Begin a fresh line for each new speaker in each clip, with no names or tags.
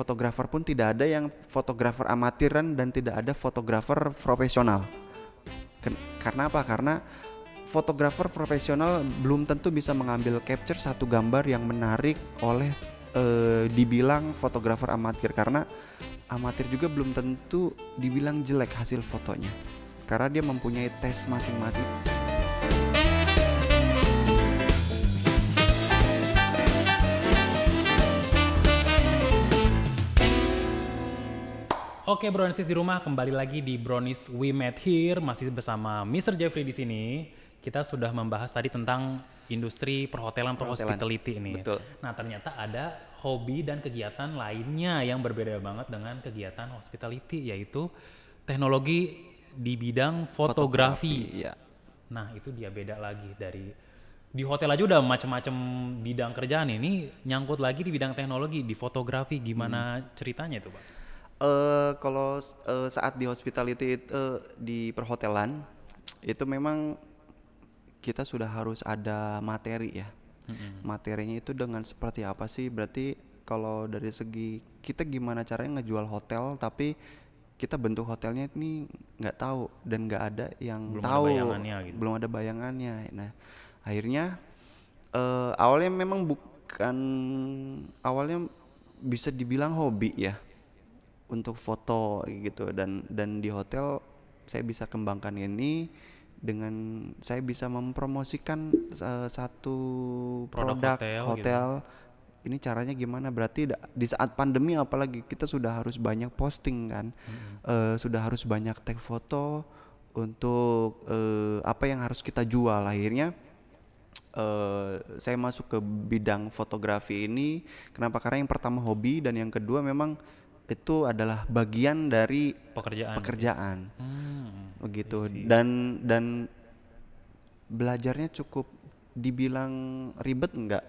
fotografer pun tidak ada yang fotografer amatiran dan tidak ada fotografer profesional. Ken karena apa? Karena fotografer profesional belum tentu bisa mengambil capture satu gambar yang menarik oleh e, dibilang fotografer amatir karena amatir juga belum tentu dibilang jelek hasil fotonya karena dia mempunyai tes masing-masing.
Oke okay, Brownies di rumah kembali lagi di Brownies We Met Here masih bersama Mr. Jeffrey di sini. Kita sudah membahas tadi tentang industri perhotelan atau hospitality ini. Betul. Nah, ternyata ada hobi dan kegiatan lainnya yang berbeda banget dengan kegiatan hospitality yaitu teknologi di bidang fotografi. fotografi ya. Nah, itu dia beda lagi dari di hotel aja udah macam-macam bidang kerjaan ini nyangkut lagi di bidang teknologi di fotografi gimana hmm. ceritanya itu, Pak?
uh, kalau uh, saat di hospitality uh, di perhotelan itu memang kita sudah harus ada materi ya. Mm-hmm. Materinya itu dengan seperti apa sih? Berarti kalau dari segi kita gimana caranya ngejual hotel tapi kita bentuk hotelnya ini nggak tahu dan nggak ada yang belum tahu ada bayangannya, gitu. belum ada bayangannya nah akhirnya uh, awalnya memang bukan awalnya bisa dibilang hobi ya untuk foto gitu dan dan di hotel saya bisa kembangkan ini dengan saya bisa mempromosikan uh, satu produk, produk hotel, gitu. hotel gitu. ini caranya gimana berarti di saat pandemi apalagi kita sudah harus banyak posting kan hmm. uh, sudah harus banyak tag foto untuk uh, apa yang harus kita jual akhirnya Uh, saya masuk ke bidang fotografi ini kenapa karena yang pertama hobi dan yang kedua memang itu adalah bagian dari pekerjaan pekerjaan hmm, begitu dan dan belajarnya cukup dibilang ribet enggak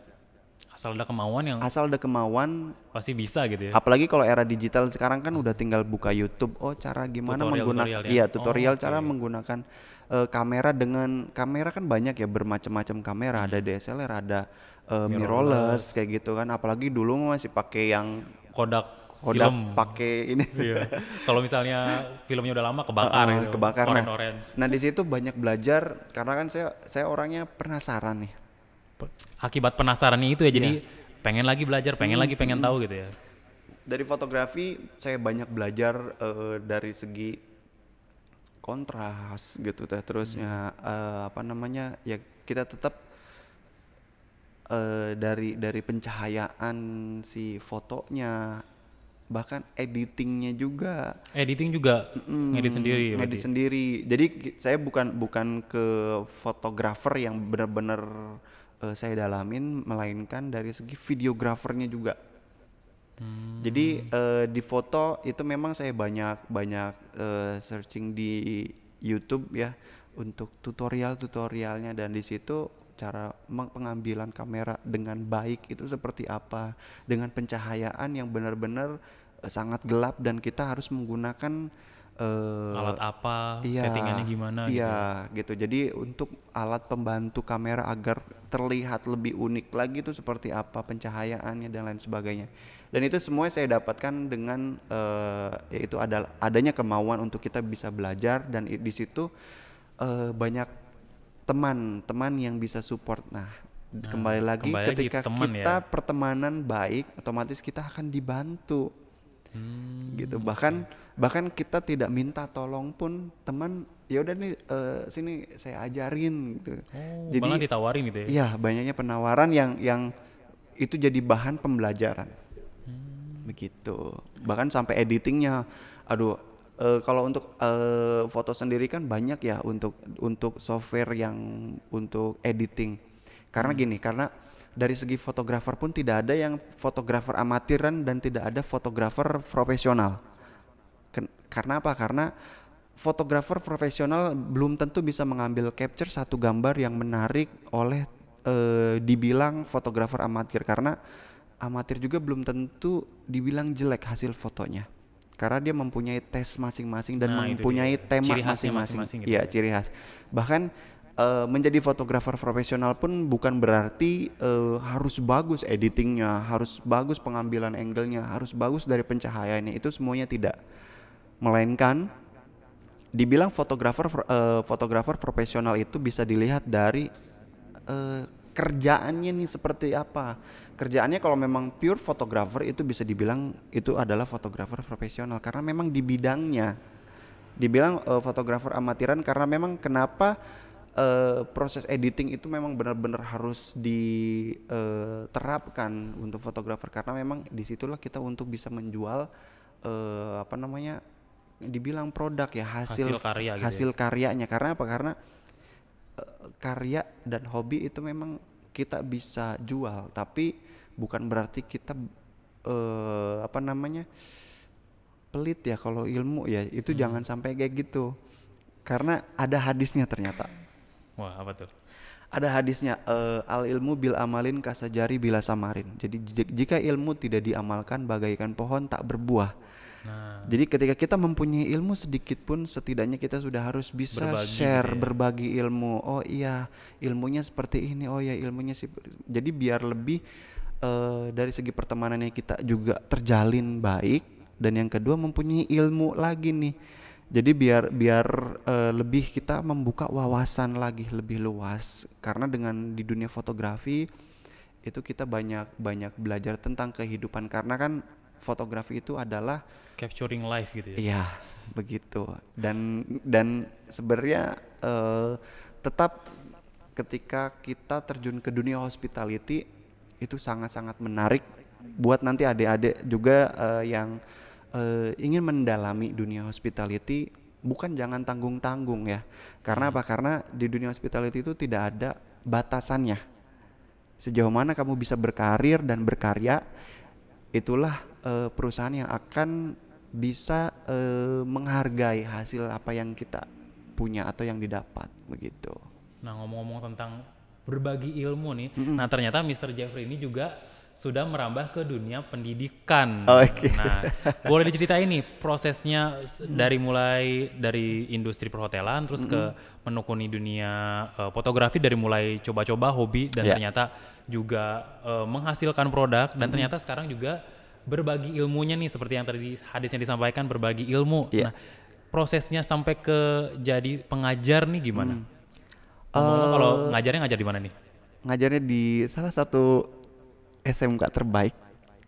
asal ada kemauan yang asal ada kemauan
pasti bisa gitu ya
apalagi kalau era digital sekarang kan udah tinggal buka YouTube oh cara gimana tutorial, menggunakan tutorial ya. iya tutorial oh, cara okay. menggunakan uh, kamera dengan kamera kan banyak ya bermacam-macam kamera hmm. ada DSLR ada uh, eh, mirrorless. mirrorless kayak gitu kan apalagi dulu masih pakai
yang Kodak Honda oh, film. pakai ini. Iya. Kalau misalnya filmnya udah lama kebakar uh, gitu. Kebakar. Orange, nah, orange. nah
di situ banyak belajar karena kan saya saya orangnya penasaran
nih. Akibat penasaran itu ya yeah. jadi iya. pengen lagi belajar, pengen hmm, lagi pengen hmm. tahu gitu ya.
Dari fotografi saya banyak belajar uh, dari segi kontras gitu teh terusnya hmm. uh, eh, apa namanya ya kita tetap uh, eh, dari dari pencahayaan si fotonya bahkan editingnya juga editing
juga mm, ngedit sendiri ngedit berarti.
sendiri jadi saya bukan bukan ke fotografer yang benar-benar uh, saya dalamin melainkan dari segi videografernya juga hmm. jadi uh, di foto itu memang saya banyak banyak uh, searching di YouTube ya untuk tutorial tutorialnya dan di situ cara pengambilan kamera dengan baik itu seperti apa dengan pencahayaan yang benar-benar eh, sangat gelap dan kita harus menggunakan uh, alat apa iya, settingannya gimana iya gitu. gitu jadi untuk alat pembantu kamera agar terlihat lebih unik lagi itu seperti apa pencahayaannya dan lain sebagainya dan itu semuanya saya dapatkan dengan uh, yaitu ada adanya kemauan untuk kita bisa belajar dan di situ uh, banyak teman-teman yang bisa support. Nah, nah kembali lagi kembali ketika lagi teman ya. kita ya. pertemanan baik, otomatis kita akan dibantu. Hmm, gitu. Bahkan okay. bahkan kita tidak minta tolong pun teman ya udah nih uh, sini saya ajarin gitu. Oh, jadi malah ditawarin gitu ya. Iya, banyaknya penawaran yang yang itu jadi bahan pembelajaran. Hmm. Begitu. Bahkan sampai editingnya aduh uh, kalau untuk uh, foto sendiri kan banyak ya untuk untuk software yang untuk editing. Karena hmm. gini, karena dari segi fotografer pun tidak ada yang fotografer amatiran dan tidak ada fotografer profesional. Ken karena apa? Karena fotografer profesional belum tentu bisa mengambil capture satu gambar yang menarik oleh e, dibilang fotografer amatir karena amatir juga belum tentu dibilang jelek hasil fotonya karena dia mempunyai tes masing-masing dan nah, mempunyai tema masing-masing. Gitu. Iya, ciri khas. Bahkan uh, menjadi fotografer profesional pun bukan berarti uh, harus bagus editingnya, harus bagus pengambilan angle-nya, harus bagus dari pencahayaannya. Itu semuanya tidak. Melainkan dibilang fotografer uh, fotografer profesional itu bisa dilihat dari uh, kerjaannya nih seperti apa kerjaannya kalau memang pure fotografer itu bisa dibilang itu adalah fotografer profesional karena memang di bidangnya dibilang uh, fotografer amatiran karena memang kenapa uh, proses editing itu memang benar-benar harus diterapkan eh, uh, untuk fotografer karena memang disitulah kita untuk bisa menjual uh, apa namanya dibilang produk ya hasil hasil, karya gitu ya. hasil ya? karyanya karena apa karena karya dan hobi itu memang kita bisa jual tapi bukan berarti kita uh, apa namanya pelit ya kalau ilmu ya itu hmm. jangan sampai kayak gitu karena ada hadisnya ternyata wah apa tuh ada hadisnya uh, al ilmu bil amalin kasajari bila samarin jadi jika ilmu tidak diamalkan bagaikan pohon tak berbuah Nah. Jadi ketika kita mempunyai ilmu sedikit pun setidaknya kita sudah harus bisa berbagi share, ya. berbagi ilmu. Oh iya, ilmunya seperti ini. Oh iya, ilmunya sih. Jadi biar lebih uh, dari segi pertemanannya kita juga terjalin baik dan yang kedua mempunyai ilmu lagi nih. Jadi biar biar uh, lebih kita membuka wawasan lagi lebih luas karena dengan di dunia fotografi itu kita banyak banyak belajar tentang kehidupan karena kan fotografi itu adalah
capturing life gitu ya. Iya,
begitu. Dan dan sebenarnya uh, tetap ketika kita terjun ke dunia hospitality itu sangat-sangat menarik buat nanti adik-adik juga uh, yang uh, ingin mendalami dunia hospitality bukan jangan tanggung-tanggung ya. Karena hmm. apa? Karena di dunia hospitality itu tidak ada batasannya. Sejauh mana kamu bisa berkarir dan berkarya, itulah uh, perusahaan yang akan bisa uh, menghargai hasil apa yang kita punya atau yang didapat begitu.
Nah ngomong-ngomong tentang berbagi ilmu nih, mm -hmm. nah ternyata Mr. Jeffrey ini juga sudah merambah ke dunia pendidikan. Oke. Okay. Nah, boleh diceritain nih prosesnya dari mulai dari industri perhotelan terus mm -hmm. ke menekuni dunia uh, fotografi dari mulai coba-coba hobi dan yeah. ternyata juga uh, menghasilkan produk dan mm -hmm. ternyata sekarang juga berbagi ilmunya nih seperti yang tadi hadisnya disampaikan berbagi ilmu. Yeah. Nah, prosesnya sampai ke jadi pengajar nih gimana? Hmm. Uh, kalau ngajarnya ngajar di mana nih?
Ngajarnya di salah satu SMK terbaik.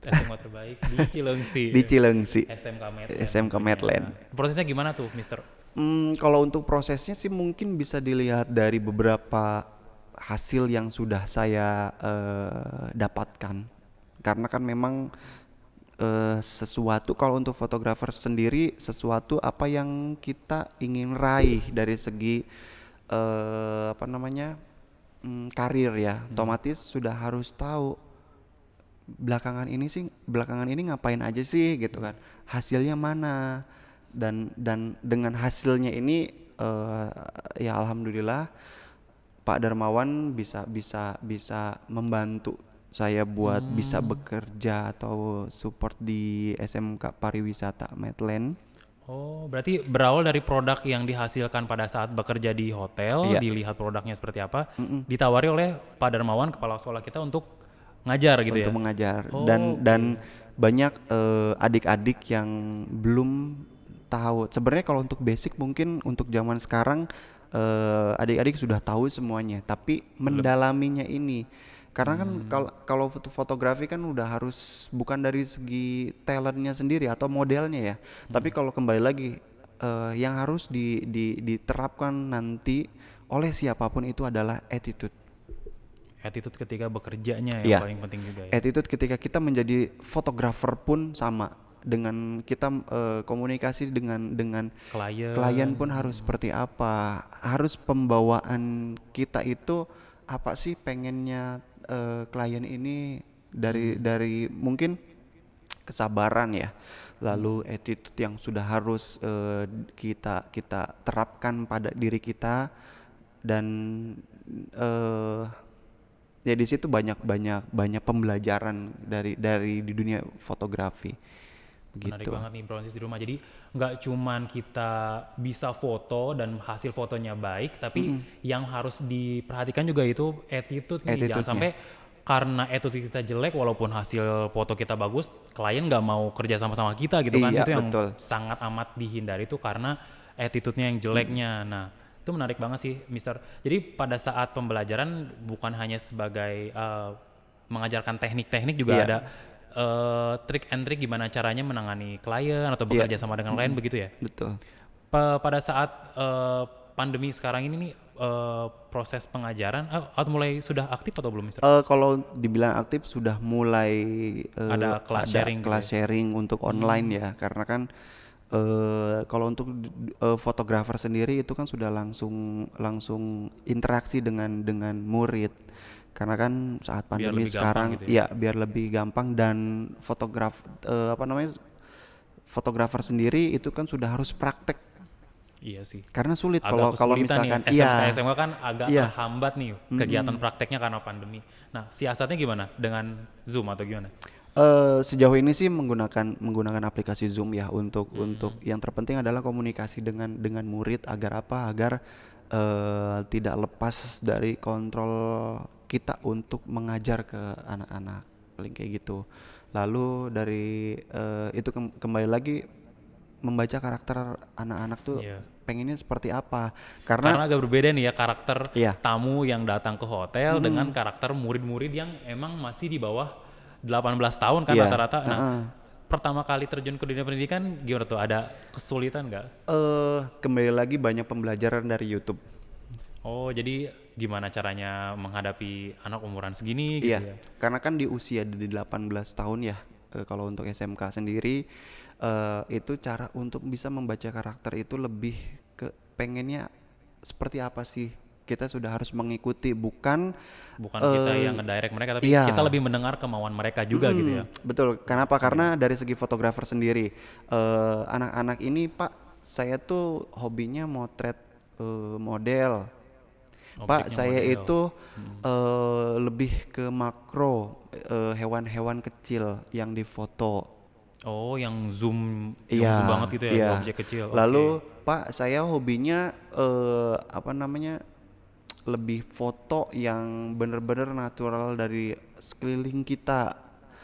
SMK terbaik di Cilengsi. di Cilengsi. SMK Medland. SMK Medland. Nah, prosesnya gimana tuh, Mister?
Hmm, kalau untuk prosesnya sih mungkin bisa dilihat dari beberapa hasil yang sudah saya uh, dapatkan. Karena kan memang uh, sesuatu kalau untuk fotografer sendiri sesuatu apa yang kita ingin raih dari segi uh, apa namanya um, karir ya hmm. otomatis sudah harus tahu belakangan ini sih belakangan ini ngapain aja sih gitu kan hasilnya mana dan dan dengan hasilnya ini uh, ya alhamdulillah Pak Darmawan bisa bisa bisa membantu saya buat hmm. bisa bekerja atau support di SMK Pariwisata Medland.
Oh, berarti berawal dari produk yang dihasilkan pada saat bekerja di hotel, iya. dilihat produknya seperti apa, mm -mm. ditawari oleh Pak Darmawan kepala sekolah kita untuk ngajar gitu untuk ya. Untuk mengajar oh, dan okay.
dan banyak eh, adik-adik yang belum tahu. Sebenarnya kalau untuk basic mungkin untuk zaman sekarang adik uh, eh, adik -adik sudah tahu semuanya, tapi mendalaminya ini karena kan hmm. kalau kalau fotografi kan udah harus bukan dari segi talentnya sendiri atau modelnya ya. Hmm. Tapi kalau kembali lagi uh, yang harus di, di, diterapkan nanti oleh siapapun itu adalah attitude.
Attitude ketika bekerjanya yang ya. paling penting juga ya.
Attitude ketika kita menjadi fotografer pun sama dengan kita uh, komunikasi dengan dengan klien klien pun harus hmm. seperti apa harus pembawaan kita itu apa sih pengennya uh, klien ini dari hmm. dari mungkin kesabaran ya lalu attitude yang sudah harus uh, kita kita terapkan pada diri kita dan uh, ya di situ banyak banyak banyak pembelajaran dari dari di dunia fotografi Menarik gitu. banget
nih proses di rumah. Jadi nggak cuman kita bisa foto dan hasil fotonya baik, tapi mm yang harus diperhatikan juga itu attitude, attitude Jangan sampai karena attitude kita jelek walaupun hasil foto kita bagus, klien nggak mau kerja sama sama kita gitu kan. iya, kan. Itu yang sangat amat dihindari itu karena attitude-nya yang jeleknya. Mm Nah, itu menarik banget sih, Mister. Jadi pada saat pembelajaran bukan hanya sebagai uh, mengajarkan teknik-teknik juga yeah. ada uh, trik and trick gimana caranya menangani klien atau bekerja yeah. sama dengan klien mm -hmm. begitu ya? Betul. P pada saat uh, pandemi sekarang ini uh, proses pengajaran uh, atau mulai sudah aktif atau belum misalnya? Uh,
kalau dibilang aktif sudah mulai uh, ada kelas sharing kelas sharing gitu. Ya? untuk hmm. online hmm. ya karena kan Uh, kalau untuk fotografer uh, sendiri itu kan sudah langsung langsung interaksi dengan dengan murid karena kan saat pandemi sekarang gitu ya. ya biar lebih gampang dan fotograf uh, eh, apa namanya fotografer sendiri itu kan sudah harus praktek
iya sih karena sulit kalau kalau ya. misalkan nih. iya, SMA kan agak iya. terhambat nih kegiatan prakteknya karena pandemi nah siasatnya gimana dengan zoom atau gimana
Uh, sejauh ini sih menggunakan menggunakan aplikasi Zoom ya untuk hmm. untuk yang terpenting adalah komunikasi dengan dengan murid agar apa agar uh, tidak lepas dari kontrol kita untuk mengajar ke anak-anak paling kayak gitu lalu dari uh, itu kembali lagi membaca karakter anak-anak tuh yeah. pengennya
seperti apa karena karena agak berbeda nih ya karakter yeah. tamu yang datang ke hotel hmm. dengan karakter murid-murid yang emang masih di bawah 18 tahun kan iya. rata-rata yeah. nah, uh -uh pertama kali terjun ke dunia pendidikan gimana tuh ada kesulitan nggak?
Eh uh, kembali lagi banyak pembelajaran dari YouTube.
Oh jadi gimana caranya menghadapi anak umuran segini? Gitu iya. Ya?
Karena kan di usia di 18 tahun ya eh, kalau untuk SMK sendiri uh, itu cara untuk bisa membaca karakter itu lebih ke pengennya seperti apa sih kita sudah harus mengikuti bukan bukan uh, kita eh, yang ngedirect mereka tapi iya. kita
lebih mendengar kemauan mereka juga hmm, gitu ya.
Betul. Kenapa? Iya. Karena dari segi fotografer sendiri eh, anak-anak uh, ini Pak saya tuh hobinya motret uh, model. Objeknya Pak saya model. itu hmm. uh, lebih ke makro hewan-hewan uh, kecil yang difoto. Oh,
yang zoom, iya, yang yeah, zoom banget gitu ya, yeah. objek kecil. Lalu
okay. Pak, saya hobinya uh, apa namanya lebih foto yang bener-bener natural dari sekeliling kita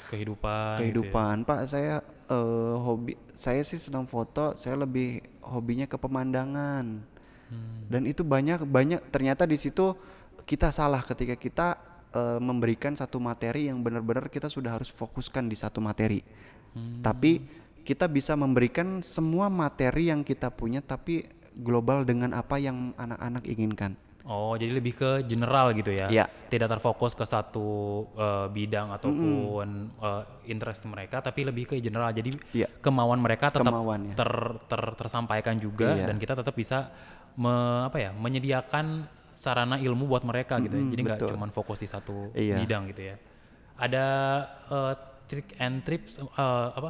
kehidupan kehidupan gitu ya. pak saya uh, hobi saya sih senang foto saya lebih hobinya ke pemandangan hmm. dan itu banyak banyak ternyata di situ kita salah ketika kita uh, memberikan satu materi yang benar-benar kita sudah harus fokuskan di satu materi hmm. tapi kita bisa memberikan semua materi yang kita punya tapi global dengan apa yang anak-anak inginkan
Oh, jadi lebih ke general gitu ya? Iya. Tidak terfokus ke satu uh, bidang ataupun mm uh, interest mereka, tapi lebih ke general. Jadi iya. kemauan mereka tetap kemauan, ya. ter, ter, tersampaikan juga iya. dan kita tetap bisa me, apa ya menyediakan sarana ilmu buat mereka gitu. Mm -hmm, ya. Jadi nggak cuma fokus di satu iya. bidang gitu ya. Ada uh, trick and trips uh, apa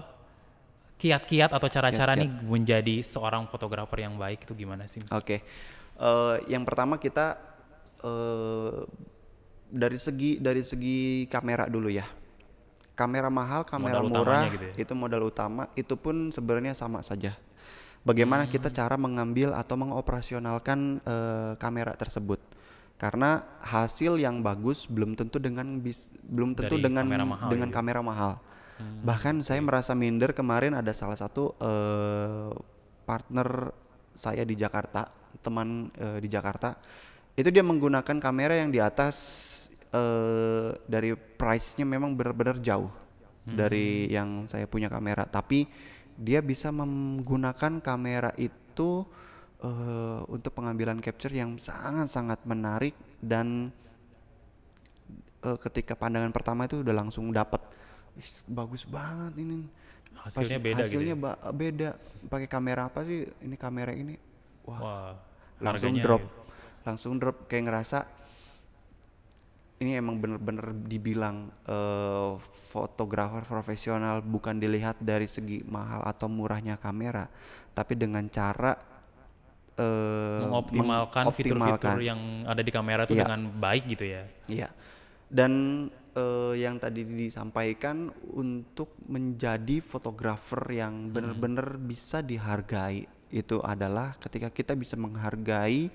kiat-kiat atau cara-cara nih menjadi seorang fotografer yang baik itu gimana sih? Oke,
okay. Eh, yang pertama kita uh, dari segi dari segi kamera dulu ya kamera mahal, kamera modal murah gitu ya? itu modal utama. Itu pun sebenarnya sama saja. Bagaimana hmm. kita cara mengambil atau mengoperasionalkan uh, kamera tersebut? Karena hasil yang bagus belum tentu dengan bis, belum tentu Dari dengan kamera mahal dengan gitu. kamera mahal. Hmm. Bahkan okay. saya merasa minder kemarin ada salah satu uh, partner saya di Jakarta teman uh, di Jakarta itu dia menggunakan kamera yang di atas uh, dari price-nya memang benar-benar jauh
hmm. dari
yang saya punya kamera tapi dia bisa menggunakan kamera itu uh, untuk pengambilan capture yang sangat-sangat menarik dan uh, ketika pandangan pertama itu udah langsung dapat bagus banget ini hasilnya Pas, beda hasilnya gitu ya? beda pakai kamera apa sih ini kamera ini wah, wah langsung drop ya. langsung drop kayak ngerasa ini emang bener-bener dibilang uh, fotografer profesional bukan dilihat dari segi mahal atau murahnya kamera tapi dengan cara
uh, mengoptimalkan fitur-fitur yang ada di kamera itu ya. dengan baik gitu ya iya
dan uh, yang tadi disampaikan untuk menjadi fotografer yang hmm. bener-bener hmm. bisa dihargai itu adalah ketika kita bisa menghargai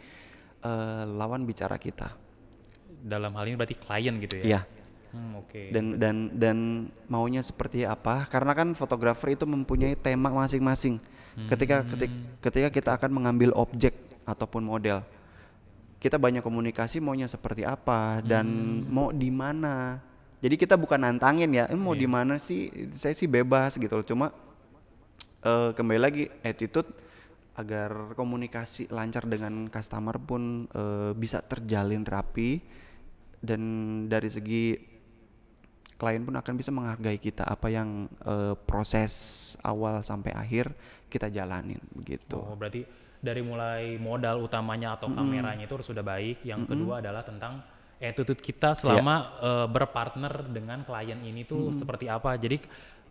uh, lawan bicara kita.
Dalam hal ini berarti klien gitu ya? Iya. Hmm, Oke. Okay. Dan
dan dan maunya seperti apa? Karena kan fotografer itu mempunyai tema masing-masing. Hmm. Ketika ketika ketika kita akan mengambil objek ataupun model, kita banyak komunikasi maunya seperti apa dan hmm. mau di mana. Jadi kita bukan nantangin ya, eh, mau yeah. di iya. mana sih? Saya sih bebas gitu loh. Cuma uh, kembali lagi attitude agar komunikasi lancar dengan customer pun e, bisa terjalin rapi dan dari segi klien pun akan bisa menghargai kita apa yang e, proses awal sampai akhir kita jalanin begitu. Oh,
berarti dari mulai modal utamanya atau mm -hmm. kameranya itu sudah baik. Yang mm -hmm. kedua adalah tentang attitude kita selama yeah. Ya. uh, berpartner dengan klien ini tuh hmm. seperti apa. Jadi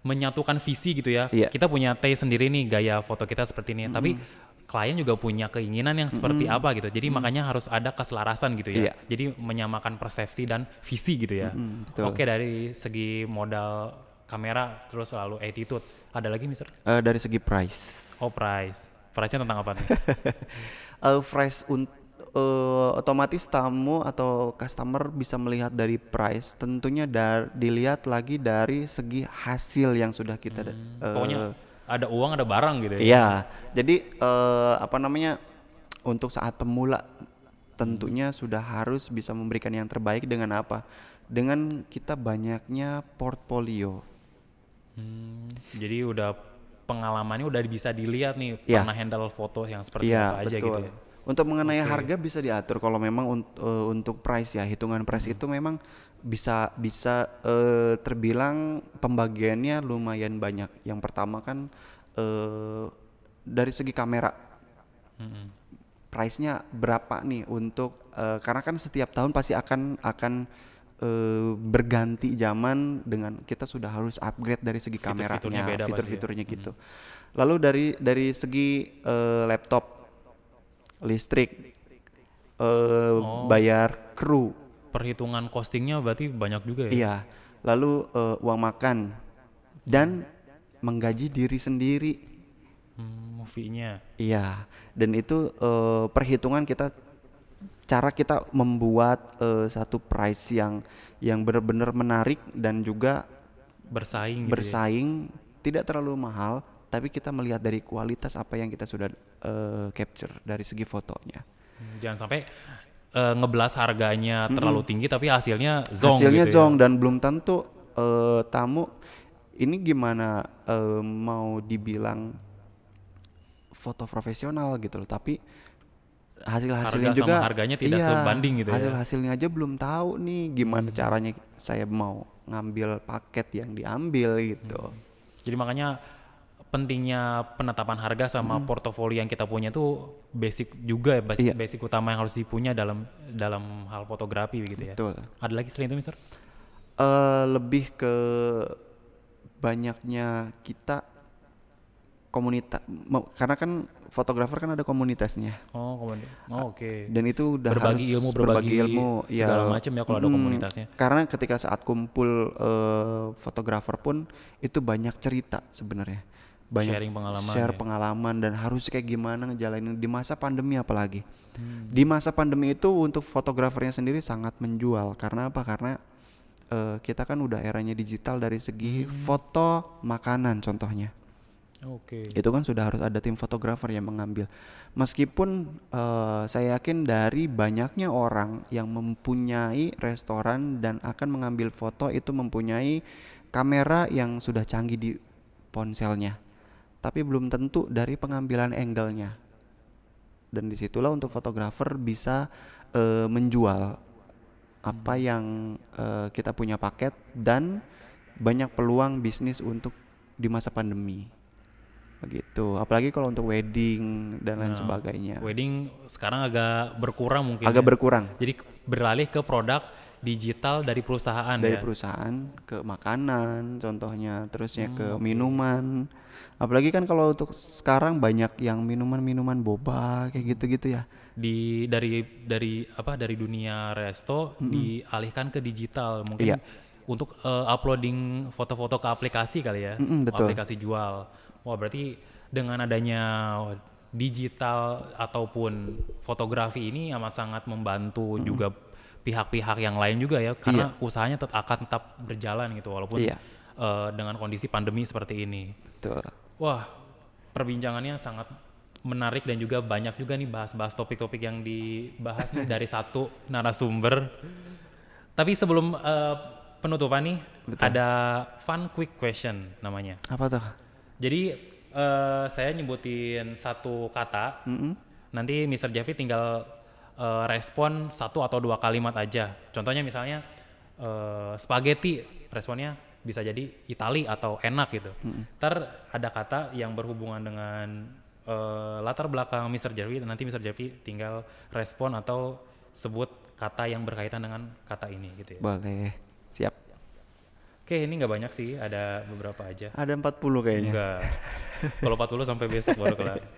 menyatukan visi gitu ya. Yeah. Kita punya teh sendiri nih gaya foto kita seperti ini, mm -hmm. tapi klien juga punya keinginan yang seperti mm -hmm. apa gitu. Jadi mm -hmm. makanya harus ada keselarasan gitu ya. Yeah. Jadi menyamakan persepsi dan visi gitu ya. Mm -hmm, Oke, dari segi modal kamera terus selalu attitude. Ada lagi Mister? Uh, dari segi price. Oh, price. Price-nya tentang apa nih?
uh, price untuk uh, otomatis tamu atau customer bisa melihat dari price. Tentunya dar dilihat lagi dari segi hasil yang sudah kita hmm, uh, pokoknya
ada uang ada barang gitu ya. Iya.
Jadi uh, apa namanya untuk saat pemula tentunya hmm. sudah harus bisa memberikan yang terbaik dengan apa? Dengan kita banyaknya portfolio.
Hmm, jadi udah pengalamannya udah bisa dilihat nih yeah. pernah handle foto yang seperti yeah, apa aja gitu betul. gitu ya. Untuk mengenai okay. harga
bisa diatur kalau memang un uh, untuk price ya, hitungan price hmm. itu memang bisa bisa uh, terbilang pembagiannya lumayan banyak. Yang pertama kan uh, dari segi kamera. Hmm. Price-nya berapa nih untuk uh, karena kan setiap tahun pasti akan akan berganti zaman dengan kita sudah harus upgrade dari segi Fitur kameranya, ya. fitur-fiturnya gitu. Hmm. Lalu dari dari segi uh, laptop listrik, uh, oh. bayar kru.
Perhitungan costingnya berarti banyak juga ya? Iya.
Lalu uh, uang makan dan menggaji diri sendiri.
Hmm, movie-nya.
Iya. Dan itu uh, perhitungan kita cara kita membuat uh, satu price yang yang benar-benar menarik dan juga bersaing bersaing gitu ya? tidak terlalu mahal tapi kita melihat dari kualitas apa yang kita sudah uh, capture dari segi fotonya.
Hmm, jangan sampai uh, eh, ngeblas harganya hmm terlalu tinggi tapi hasilnya zong. Hasilnya gitu ya. zong
ya. dan belum tentu uh, tamu ini gimana uh, mau dibilang foto profesional gitu loh, tapi hasil-hasilnya Harga juga harganya tidak iya, sebanding gitu ya. hasil-hasilnya ya. aja belum tahu nih gimana hmm.
caranya saya mau
ngambil paket yang diambil gitu. Hmm. Jadi makanya
pentingnya penetapan harga sama hmm. portofolio yang kita punya tuh basic juga ya basic, iya. yeah. basic utama yang harus dipunya dalam dalam hal fotografi begitu ya. Betul. Ada lagi selain itu, Mister?
Uh, lebih ke banyaknya kita komunitas karena kan fotografer kan ada komunitasnya.
Oh, komunitas. Oh, oke. Okay. Dan itu udah berbagi harus ilmu, berbagi, berbagi ilmu iya. segala ya, macam ya kalau ada komunitasnya.
Karena ketika saat kumpul eh, fotografer pun itu banyak cerita sebenarnya
banyak sharing pengalaman share ya.
pengalaman dan harus kayak gimana ngejalanin di masa pandemi apalagi hmm. di masa pandemi itu untuk fotografernya sendiri sangat menjual karena apa karena uh, kita kan udah eranya digital dari segi hmm. foto makanan contohnya Oke. Okay. Itu kan sudah harus ada tim fotografer yang mengambil. Meskipun uh, saya yakin dari banyaknya orang yang mempunyai restoran dan akan mengambil foto itu mempunyai kamera yang sudah canggih di ponselnya tapi belum tentu dari pengambilan angle-nya. Dan disitulah untuk fotografer bisa uh, menjual apa hmm. yang uh, kita punya paket dan banyak peluang bisnis untuk di masa pandemi begitu apalagi kalau untuk wedding dan lain nah, sebagainya
wedding sekarang agak berkurang mungkin agak ya? berkurang jadi beralih ke produk digital dari perusahaan dari ya?
perusahaan ke makanan contohnya terusnya hmm, oh, ke minuman apalagi kan kalau untuk sekarang banyak yang minuman-minuman boba kayak hmm. gitu-gitu
ya di dari dari apa dari dunia resto -hmm. dialihkan ke digital mungkin iya. untuk uh, uploading foto-foto ke aplikasi kali ya hmm, -hmm, betul. aplikasi jual wah berarti dengan adanya digital ataupun fotografi ini amat sangat membantu -hmm. juga pihak-pihak yang lain juga ya karena iya. usahanya tetap akan tetap berjalan gitu walaupun iya. uh, dengan kondisi pandemi seperti ini. Betul. Wah, perbincangannya sangat menarik dan juga banyak juga nih bahas-bahas topik-topik yang dibahas nih dari satu narasumber. Tapi sebelum uh, penutupan nih Betul. ada fun quick question namanya. Apa tuh? Jadi uh, saya nyebutin satu kata. Mm -hmm. Nanti Mr. Jeffy tinggal uh, respon satu atau dua kalimat aja. Contohnya misalnya uh, spaghetti responnya bisa jadi Itali atau enak gitu. Hmm. Ntar ada kata yang berhubungan dengan uh, latar belakang Mr. Jerry, nanti Mr. Jerry tinggal respon atau sebut kata yang berkaitan dengan kata ini gitu ya. Boleh, siap. Oke, ini nggak banyak sih, ada beberapa aja.
Ada 40 kayaknya.
Enggak. Kalau 40 sampai besok baru kelar.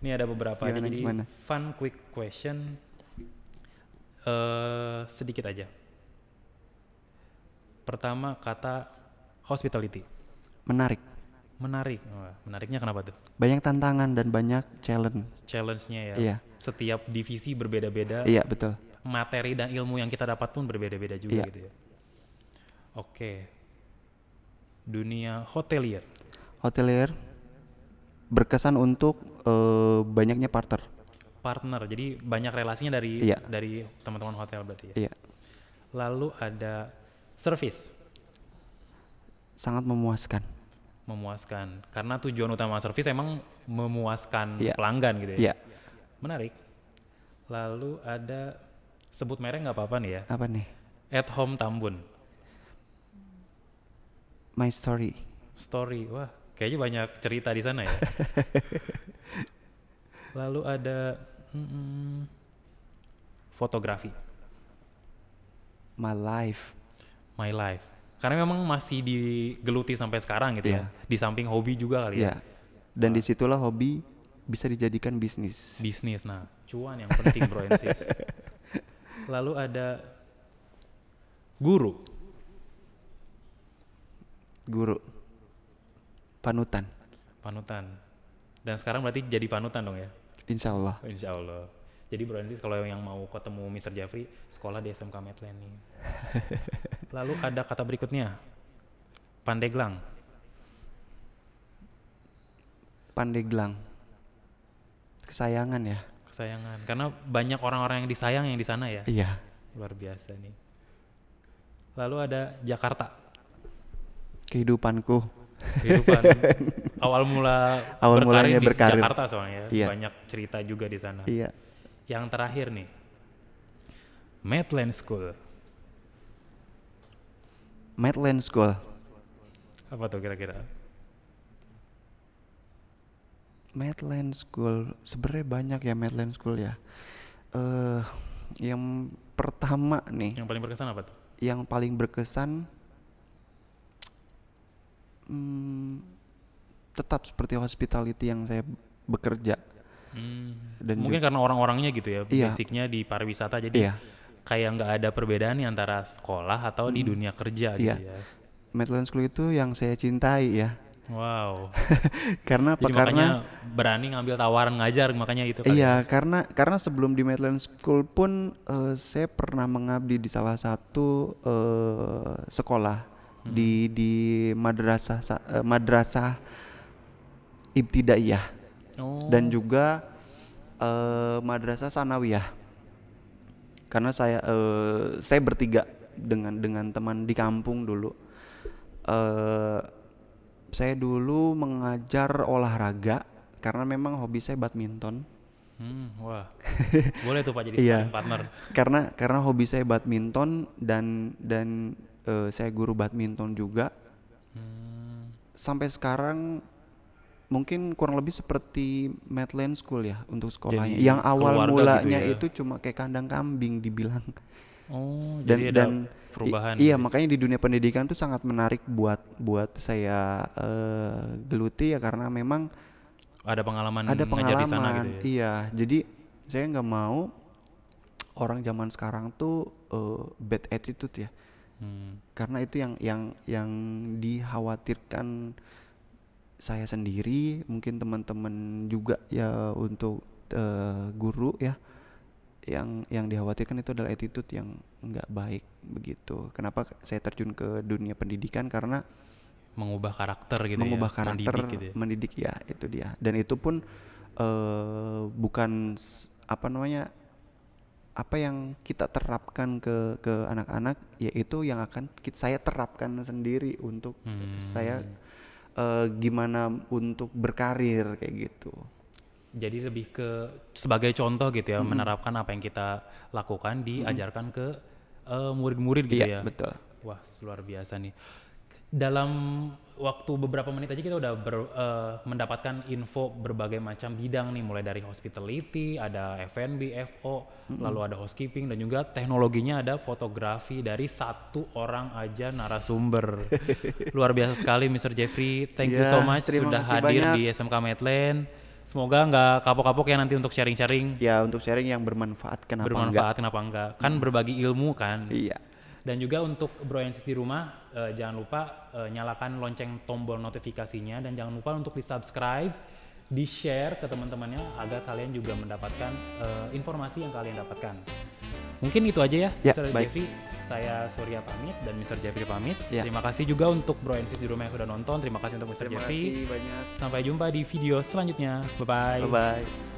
Ini ada beberapa gimana, aja, jadi gimana? fun quick question Eh, sedikit aja. Pertama kata hospitality. Menarik. Menarik. menariknya kenapa tuh?
Banyak tantangan dan banyak challenge. Challenge-nya ya. Iya.
Setiap divisi berbeda-beda. Iya, betul. Materi dan ilmu yang kita dapat pun berbeda-beda juga iya. gitu ya. Oke. Dunia hotelier.
Hotelier berkesan untuk uh, banyaknya partner
partner. Jadi banyak relasinya dari yeah. dari teman-teman hotel berarti ya. Yeah. Lalu ada service.
Sangat memuaskan.
Memuaskan. Karena tujuan utama service emang memuaskan yeah. pelanggan gitu ya. Yeah. Menarik. Lalu ada sebut merek nggak apa-apa nih ya. Apa nih? At Home Tambun.
My Story.
Story. Wah, kayaknya banyak cerita di sana ya. Lalu ada mm, fotografi.
My life.
My life. Karena memang masih digeluti sampai sekarang gitu yeah. ya. Iya. Di samping hobi juga kali yeah.
ya. Iya. Dan ah. disitulah hobi bisa dijadikan bisnis. Bisnis,
nah cuan yang penting bro Ensis. Lalu ada
guru. Guru. Panutan.
Panutan. Dan sekarang berarti jadi panutan dong ya? Insya Allah. Insya Allah. Jadi bro nanti kalau yang mau ketemu Mr. Jafri, sekolah di SMK Medland nih. Lalu ada kata berikutnya, Pandeglang.
Pandeglang. Kesayangan ya.
Kesayangan. Karena banyak orang-orang yang disayang yang di sana ya. Iya. Luar biasa nih. Lalu ada Jakarta.
Kehidupanku. Kehidupan.
awal mula awal mulanya di berkarir. Jakarta soalnya ya. iya. banyak cerita juga di sana. Iya. Yang terakhir nih, Madland School.
Madland School.
Apa tuh kira-kira?
Madland School sebenarnya banyak ya Madland School ya. Uh, yang pertama nih. Yang paling berkesan apa tuh? Yang paling berkesan hmm, tetap seperti hospitality yang saya bekerja.
Hmm. Dan mungkin juga, karena orang-orangnya gitu ya, iya. basicnya di pariwisata jadi iya. kayak nggak ada perbedaan nih antara sekolah atau hmm. di dunia kerja gitu iya. gitu ya.
Medland School itu yang saya cintai ya.
Wow.
karena apa? Jadi karena
berani ngambil tawaran ngajar makanya itu. Iya, kali. Ya.
karena karena sebelum di Medland School pun uh, saya pernah mengabdi di salah satu uh, sekolah hmm. di di madrasah uh, madrasah ibtidaiyah oh. dan juga uh, madrasah sanawiyah karena saya uh, saya bertiga dengan dengan teman di kampung dulu uh, saya dulu mengajar olahraga karena memang hobi saya badminton
Hmm, wah, boleh tuh pak jadi iya, partner.
Karena karena hobi saya badminton dan dan uh, saya guru badminton juga. Hmm. Sampai sekarang mungkin kurang lebih seperti Madeline School ya untuk sekolahnya. Jadi, yang awal gitu mulanya gitu ya? itu cuma kayak kandang kambing dibilang. Oh, dan, jadi ada dan perubahan. Iya, iya, makanya di dunia pendidikan tuh sangat menarik buat buat saya uh, geluti ya karena memang
ada pengalaman ada pengalaman di sana gitu ya. Iya,
jadi saya nggak mau orang zaman sekarang tuh uh, bad attitude ya. Hmm. Karena itu yang yang yang dikhawatirkan saya sendiri mungkin teman-teman juga ya untuk uh, guru ya yang yang dikhawatirkan itu adalah attitude yang nggak baik begitu. Kenapa saya terjun ke dunia pendidikan karena
mengubah karakter gitu ya, mengubah ya. karakter mendidik, gitu ya.
mendidik ya itu dia dan itu pun uh, bukan apa namanya apa yang kita terapkan ke ke anak-anak yaitu yang akan kita, saya terapkan sendiri untuk hmm. saya uh, gimana untuk berkarir kayak gitu.
Jadi lebih ke sebagai contoh gitu ya -hmm. menerapkan apa yang kita lakukan diajarkan -hmm. ke eh, murid-murid uh, gitu iya, ya. betul. Wah, luar biasa nih. Dalam waktu beberapa menit aja kita udah ber, uh, mendapatkan info berbagai macam bidang nih mulai dari hospitality, ada F&B, FO, mm-hmm. lalu ada housekeeping dan juga teknologinya ada fotografi dari satu orang aja narasumber. Luar biasa sekali Mr. Jeffrey. Thank yeah, you ya, so much sudah hadir banyak. di SMK Medland. Semoga nggak kapok-kapok ya nanti untuk sharing-sharing. Ya, untuk sharing yang bermanfaat kenapa bermanfaat, enggak. Bermanfaat kenapa enggak. Kan mm. berbagi ilmu kan. Iya. Dan juga untuk berorientasi di rumah uh, jangan lupa uh, nyalakan lonceng tombol notifikasinya dan jangan lupa untuk di subscribe, di share ke teman-temannya agar kalian juga mendapatkan uh, informasi yang kalian dapatkan. Mungkin itu aja ya, ya Mr. Baik. Jeffrey. Saya Surya pamit dan Mr. Jeffrey pamit. Ya. Terima kasih juga untuk Bro di rumah yang sudah nonton. Terima kasih untuk Mr. Terima Jeffrey. Terima kasih banyak. Sampai jumpa di video selanjutnya. Bye-bye. Bye-bye.